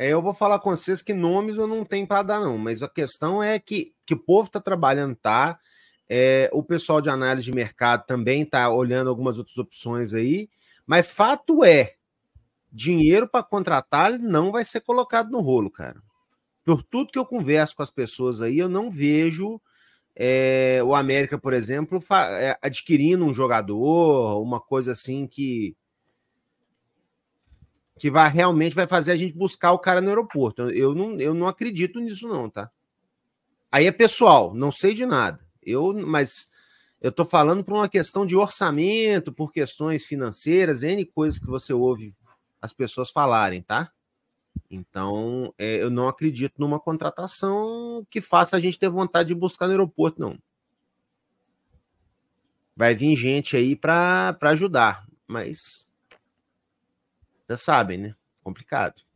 É, eu vou falar com vocês que nomes eu não tenho para dar, não, mas a questão é que, que o povo está trabalhando, tá? É, o pessoal de análise de mercado também está olhando algumas outras opções aí, mas fato é: dinheiro para contratar não vai ser colocado no rolo, cara. Por tudo que eu converso com as pessoas aí, eu não vejo é, o América, por exemplo, é, adquirindo um jogador, uma coisa assim que que vai realmente vai fazer a gente buscar o cara no aeroporto. Eu não, eu não acredito nisso, não, tá? Aí é pessoal, não sei de nada. Eu, mas eu estou falando por uma questão de orçamento, por questões financeiras, N coisas que você ouve as pessoas falarem, tá? Então, é, eu não acredito numa contratação que faça a gente ter vontade de buscar no aeroporto, não. Vai vir gente aí para ajudar, mas vocês sabem, né? Complicado.